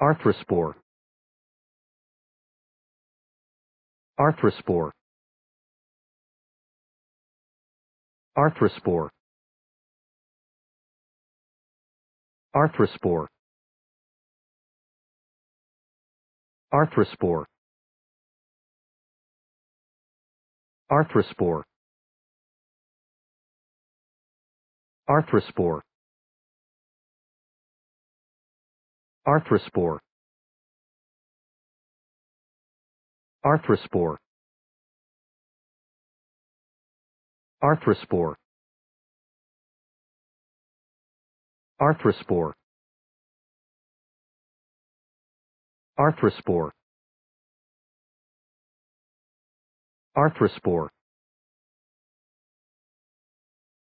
Arthrospore Arthrospore Arthrospore Arthrospore Arthrospore Arthrospore Arthrospore Arthrospore Arthrospore Arthrospore Arthrospore Arthrospore Arthrospore